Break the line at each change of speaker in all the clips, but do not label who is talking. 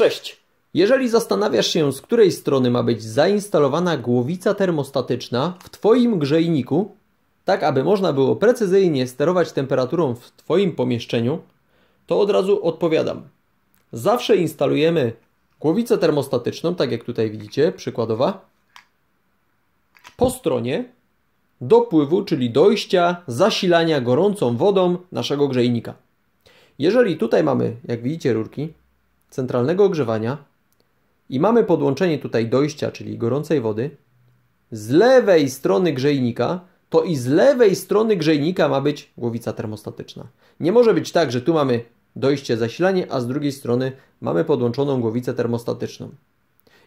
Cześć! Jeżeli zastanawiasz się, z której strony ma być zainstalowana głowica termostatyczna w Twoim grzejniku, tak aby można było precyzyjnie sterować temperaturą w Twoim pomieszczeniu, to od razu odpowiadam. Zawsze instalujemy głowicę termostatyczną, tak jak tutaj widzicie, przykładowa, po stronie dopływu, czyli dojścia, zasilania gorącą wodą naszego grzejnika. Jeżeli tutaj mamy, jak widzicie, rurki, centralnego ogrzewania i mamy podłączenie tutaj dojścia, czyli gorącej wody, z lewej strony grzejnika, to i z lewej strony grzejnika ma być głowica termostatyczna. Nie może być tak, że tu mamy dojście zasilanie, a z drugiej strony mamy podłączoną głowicę termostatyczną.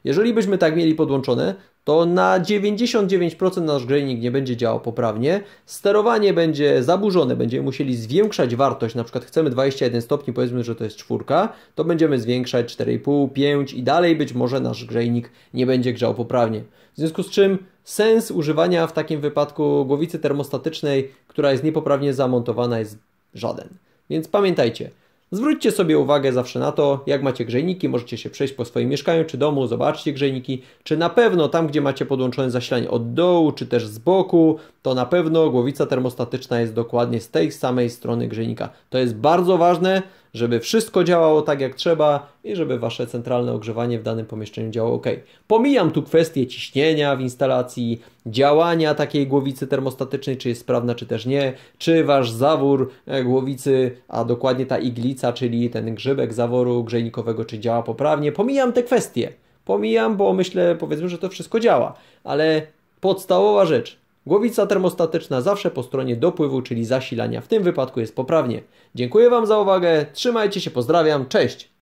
Jeżeli byśmy tak mieli podłączone, to na 99% nasz grzejnik nie będzie działał poprawnie. Sterowanie będzie zaburzone, będziemy musieli zwiększać wartość, na przykład chcemy 21 stopni, powiedzmy, że to jest czwórka, to będziemy zwiększać 4,5, 5 i dalej być może nasz grzejnik nie będzie grzał poprawnie. W związku z czym sens używania w takim wypadku głowicy termostatycznej, która jest niepoprawnie zamontowana jest żaden. Więc pamiętajcie, Zwróćcie sobie uwagę zawsze na to, jak macie grzejniki, możecie się przejść po swoim mieszkaniu czy domu, zobaczcie grzejniki, czy na pewno tam, gdzie macie podłączone zasilanie od dołu, czy też z boku, to na pewno głowica termostatyczna jest dokładnie z tej samej strony grzejnika. To jest bardzo ważne, żeby wszystko działało tak jak trzeba i żeby Wasze centralne ogrzewanie w danym pomieszczeniu działało ok. Pomijam tu kwestię ciśnienia w instalacji, działania takiej głowicy termostatycznej, czy jest sprawna, czy też nie, czy Wasz zawór e, głowicy, a dokładnie ta iglica, czyli ten grzybek zaworu grzejnikowego, czy działa poprawnie. Pomijam te kwestie. Pomijam, bo myślę, powiedzmy, że to wszystko działa, ale podstawowa rzecz. Głowica termostatyczna zawsze po stronie dopływu, czyli zasilania. W tym wypadku jest poprawnie. Dziękuję Wam za uwagę, trzymajcie się, pozdrawiam, cześć!